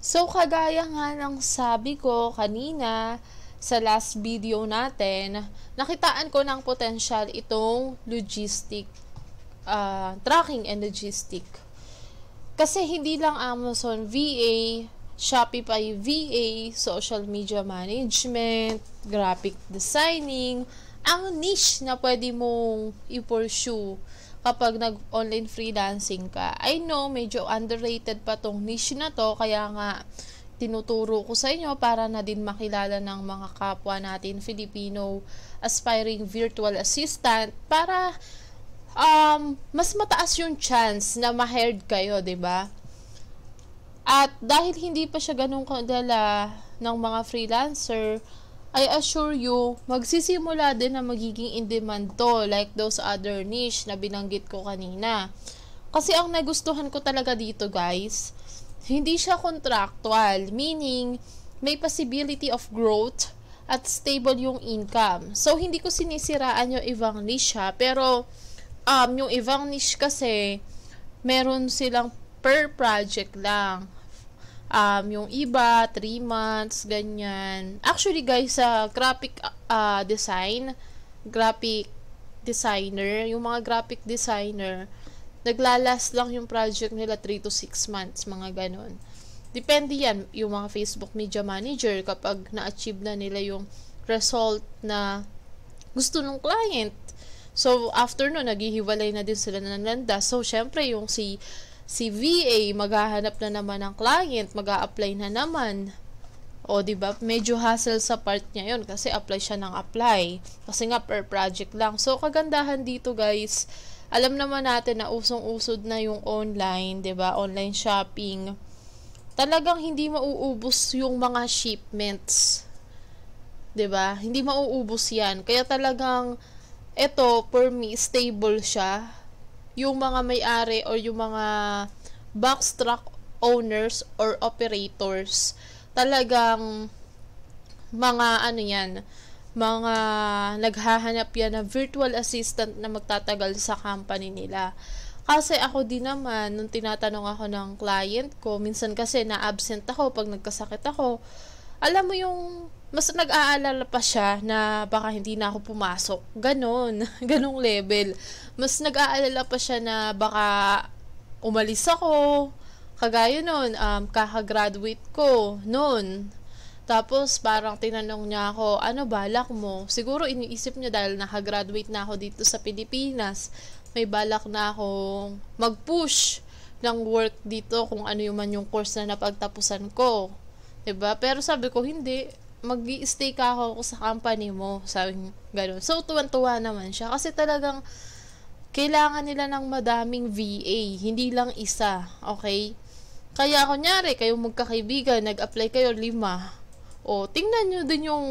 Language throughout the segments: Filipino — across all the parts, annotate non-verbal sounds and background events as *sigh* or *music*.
So, kagaya nga ng sabi ko kanina sa last video natin, nakitaan ko ng potential itong logistic, uh, tracking and logistic. Kasi hindi lang Amazon VA, Shopify VA, social media management, graphic designing, ang niche na pwede mong i-pursue kapag nag-online freelancing ka. I know, medyo underrated pa tong niche na to, kaya nga tinuturo ko sa inyo para na din makilala ng mga kapwa natin Filipino aspiring virtual assistant para um, mas mataas yung chance na ma-hired kayo, 'di ba? At dahil hindi pa siya ganun kadala ng mga freelancer, I assure you, magsisimula din na magiging in-demand to like those other niche na binanggit ko kanina. Kasi ang nagustuhan ko talaga dito guys, hindi siya contractual, meaning may possibility of growth at stable yung income. So, hindi ko sinisiraan yung ibang niche ha, pero um, yung ibang niche kasi, meron silang per project lang. Um, yung iba, 3 months, ganyan. Actually, guys, sa graphic uh, design, graphic designer, yung mga graphic designer, naglalast lang yung project nila 3 to 6 months, mga ganun. Depende yan, yung mga Facebook Media Manager, kapag na-achieve na nila yung result na gusto ng client. So, after no, naghihiwalay na din sila na nanda. So, syempre, yung si Si VA, maghahanap na naman ng client, mag apply na naman. O, di ba? Medyo hassle sa part niya yon kasi apply siya ng apply. Kasi nga per project lang. So, kagandahan dito guys, alam naman natin na usong-usod na yung online, di ba? Online shopping. Talagang hindi mauubos yung mga shipments. 'di ba? Hindi mauubos 'yan. Kaya talagang eto, for me stable siya yung mga may-ari or yung mga box truck owners or operators talagang mga ano yan mga naghahanap yan na virtual assistant na magtatagal sa company nila. Kasi ako din naman, nung tinatanong ako ng client ko, minsan kasi na-absent ako pag nagkasakit ako, alam mo yung mas nag-aalala pa siya na baka hindi na ako pumasok. Ganon. *laughs* Ganong level. Mas nag-aalala pa siya na baka umalis ako. Kagaya nun, um, kakagraduate ko noon. Tapos parang tinanong niya ako, ano balak mo? Siguro iniisip niya dahil nakagraduate na ako dito sa Pilipinas, may balak na akong mag-push ng work dito kung ano yung man yung course na napagtapusan ko. Diba? Pero sabi ko, hindi. mag stay ka ako sa company mo. Sabi niya, ganun. So, tuwan-tuwa naman siya. Kasi talagang, kailangan nila ng madaming VA. Hindi lang isa. Okay? Kaya, kunyari, kayo magkakaibigan, nag-apply kayo lima. O, tingnan nyo din yung,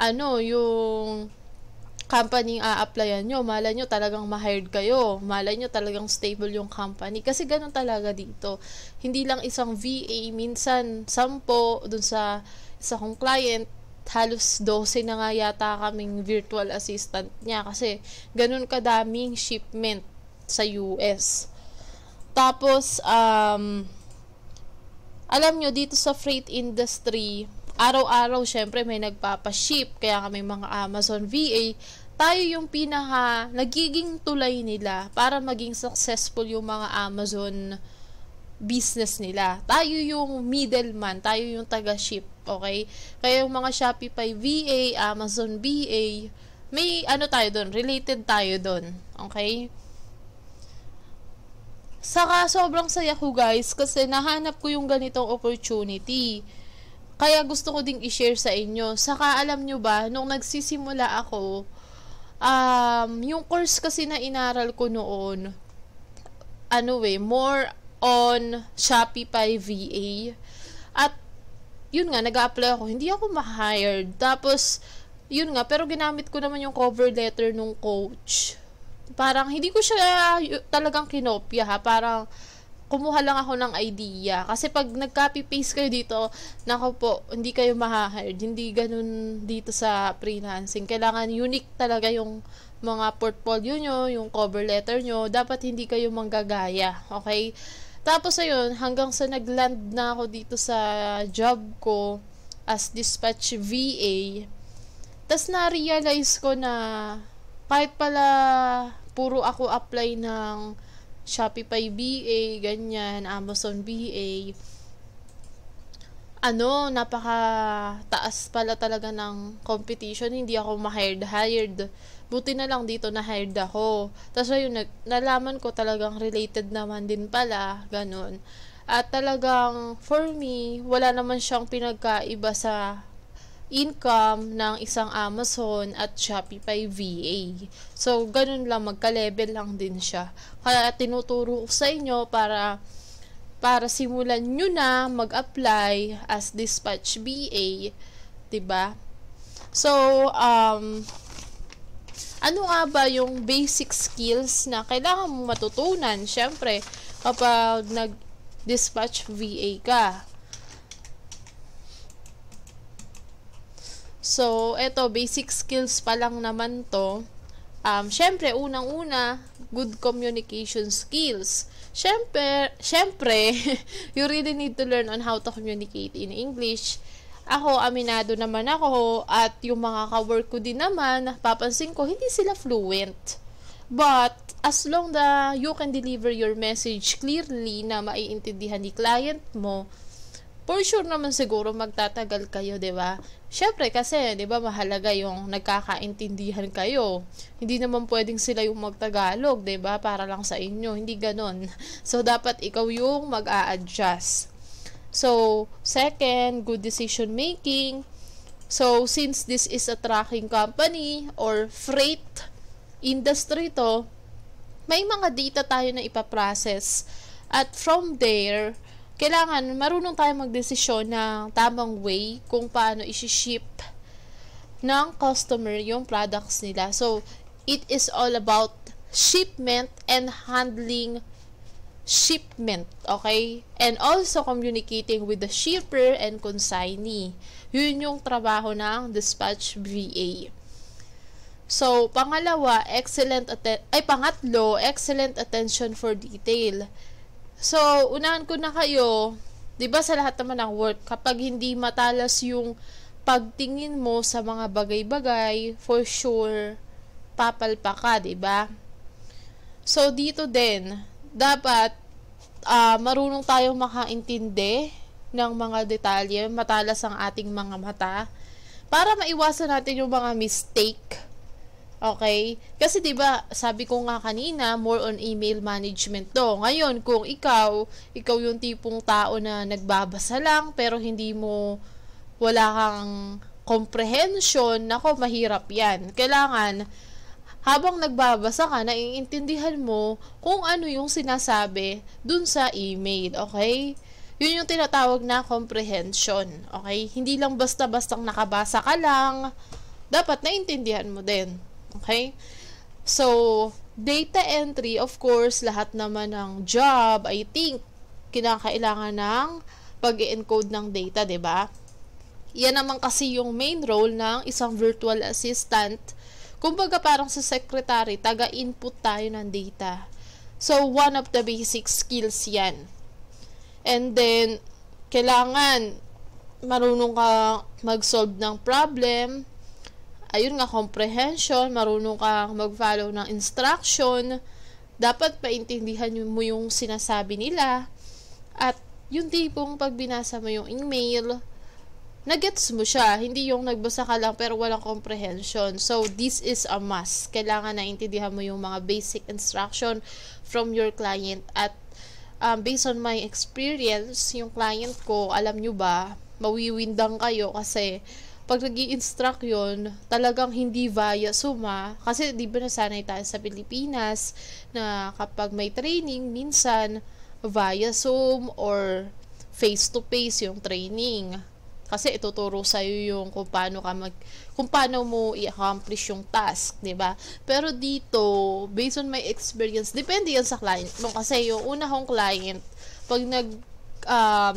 ano, yung company yung a-applyan nyo, malay nyo talagang ma-hired kayo, malay nyo talagang stable yung company. Kasi ganun talaga dito. Hindi lang isang VA, minsan sampo dun sa isa kong client, halos 12 na nga yata kaming virtual assistant niya kasi ganun kadaming shipment sa US. Tapos, um, alam nyo, dito sa freight industry, araw-araw syempre may nagpapa-ship kaya kami mga Amazon VA tayo yung pinaka nagiging tulay nila para maging successful yung mga Amazon business nila. Tayo yung middleman, tayo yung taga-ship, okay? Kaya yung mga Shopify VA, Amazon BA, may ano tayo doon, related tayo doon, okay? Saka sobrang saya ko guys kasi nahanap ko yung ganitong opportunity kaya gusto ko ding i-share sa inyo. Saka alam nyo ba, nung nagsisimula ako, um, yung course kasi na inaral ko noon, ano eh, more on Shopify VA. At yun nga, nag-apply ako. Hindi ako ma-hired. Tapos, yun nga, pero ginamit ko naman yung cover letter nung coach. Parang, hindi ko siya talagang kinopya ha. Parang, kumuha lang ako ng idea. Kasi pag nag-copy-paste kayo dito, nako po, hindi kayo mahahired. Hindi ganun dito sa freelancing. Kailangan unique talaga yung mga portfolio nyo, yung cover letter nyo. Dapat hindi kayo manggagaya. Okay? Tapos ayun, hanggang sa nagland na ako dito sa job ko as dispatch VA, tas na-realize ko na kahit pala puro ako apply ng Shopify BA, ganyan, Amazon BA. Ano, napaka taas pala talaga ng competition. Hindi ako ma-hired, hired. Buti na lang dito na hired ako. Tapos yun, nalaman ko talagang related naman din pala, ganun. At talagang, for me, wala naman siyang pinagkaiba sa income ng isang Amazon at Shopify VA. So, ganun lang, magka-level lang din siya. Kaya tinuturo ko sa inyo para para simulan nyo na mag-apply as dispatch BA, 'di ba? So, um, ano nga ba yung basic skills na kailangan mo matutunan? Siyempre, kapag nag-dispatch VA ka. So, eto, basic skills pa lang naman to. Um, syempre, unang-una, good communication skills. Syempre, syempre, *laughs* you really need to learn on how to communicate in English. Ako, aminado naman ako at yung mga ka-work ko din naman, papansin ko, hindi sila fluent. But, as long na you can deliver your message clearly na maiintindihan ni client mo, for sure naman siguro magtatagal kayo, 'di ba? Syempre kasi 'di ba mahalaga yung nagkakaintindihan kayo. Hindi naman pwedeng sila yung magtagalog, 'di ba? Para lang sa inyo, hindi ganoon. *laughs* So dapat ikaw yung mag-a-adjust. So, second, good decision making. So, since this is a trucking company or freight industry to, may mga data tayo na ipaprocess. At from there, kailangan marunong tayo magdesisyon ng tamang way kung paano isi-ship ng customer yung products nila. So, it is all about shipment and handling shipment, okay? And also communicating with the shipper and consignee. Yun yung trabaho ng dispatch VA. So, pangalawa, excellent atten ay pangatlo, excellent attention for detail. So, unahan ko na kayo, 'di ba sa lahat naman ng work, kapag hindi matalas yung pagtingin mo sa mga bagay-bagay, for sure papalpa ka, 'di ba? So dito din, dapat uh, marunong tayong makaintindi ng mga detalye, matalas ang ating mga mata para maiwasan natin yung mga mistake Okay? Kasi 'di ba, sabi ko nga kanina, more on email management 'to. Ngayon, kung ikaw, ikaw yung tipong tao na nagbabasa lang pero hindi mo wala kang comprehension, nako mahirap 'yan. Kailangan habang nagbabasa ka, naiintindihan mo kung ano yung sinasabi dun sa email, okay? Yun yung tinatawag na comprehension, okay? Hindi lang basta-bastang nakabasa ka lang, dapat naintindihan mo din. Okay? So, data entry, of course, lahat naman ng job, I think, kinakailangan ng pag encode ng data, ba? Diba? Yan naman kasi yung main role ng isang virtual assistant. Kumbaga parang sa secretary, taga-input tayo ng data. So, one of the basic skills yan. And then, kailangan marunong ka mag-solve ng problem, ayun nga, comprehension, marunong ka mag-follow ng instruction, dapat paintindihan mo yung sinasabi nila, at yung tipong pag binasa mo yung email, nagets mo siya, hindi yung nagbasa ka lang pero walang comprehension. So, this is a must. Kailangan na intindihan mo yung mga basic instruction from your client at um, based on my experience, yung client ko, alam nyo ba, mawiwindang kayo kasi pag nag instruct yun, talagang hindi via suma. Ah. Kasi di ba nasanay tayo sa Pilipinas na kapag may training, minsan via Zoom or face-to-face yung training. Kasi ituturo sa iyo yung kung paano ka mag kung paano mo i-accomplish yung task, 'di ba? Pero dito, based on my experience, depende 'yan sa client mo kasi yung una kong client, pag nag um,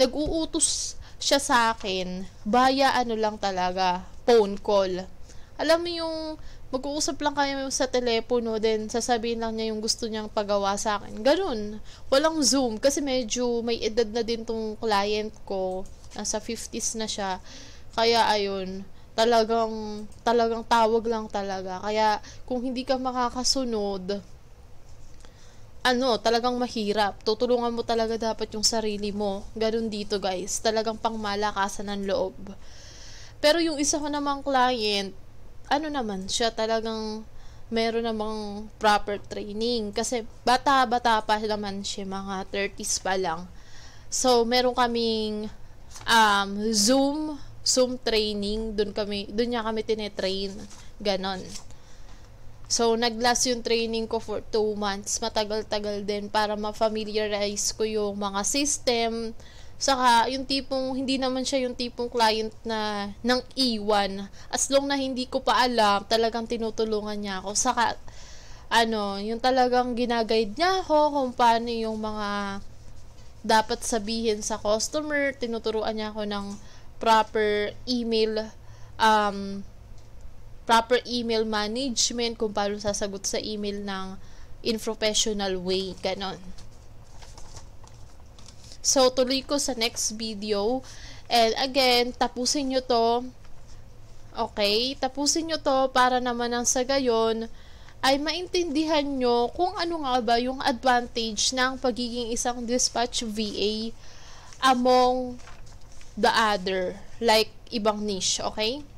nag-uutos siya sa akin baya ano lang talaga, phone call. Alam mo yung mag-uusap lang kayo sa telepono, din, sasabihin lang niya yung gusto niyang pagawa sa akin. Ganun. Walang Zoom kasi medyo may edad na din tong client ko. Nasa 50s na siya. Kaya ayun, talagang talagang tawag lang talaga. Kaya kung hindi ka makakasunod, ano, talagang mahirap. Tutulungan mo talaga dapat yung sarili mo. Ganun dito, guys. Talagang pangmalakasan ng loob. Pero yung isa ko namang client, ano naman, siya talagang meron namang proper training. Kasi bata-bata pa naman siya, mga 30s pa lang. So, meron kaming um, Zoom, Zoom training. Doon kami, doon niya kami tinetrain. Ganon. So, nag-last yung training ko for 2 months. Matagal-tagal din para ma-familiarize ko yung mga system. Saka, yung tipong, hindi naman siya yung tipong client na nang iwan. E As long na hindi ko pa alam, talagang tinutulungan niya ako. Saka, ano, yung talagang ginaguide niya ako kung paano yung mga dapat sabihin sa customer. Tinuturuan niya ako ng proper email um, proper email management, kung paano sasagot sa email ng in professional way, ganon. So, tuloy ko sa next video. And again, tapusin nyo to. Okay? Tapusin nyo to para naman ang sa gayon ay maintindihan nyo kung ano nga ba yung advantage ng pagiging isang dispatch VA among the other, like ibang niche, okay?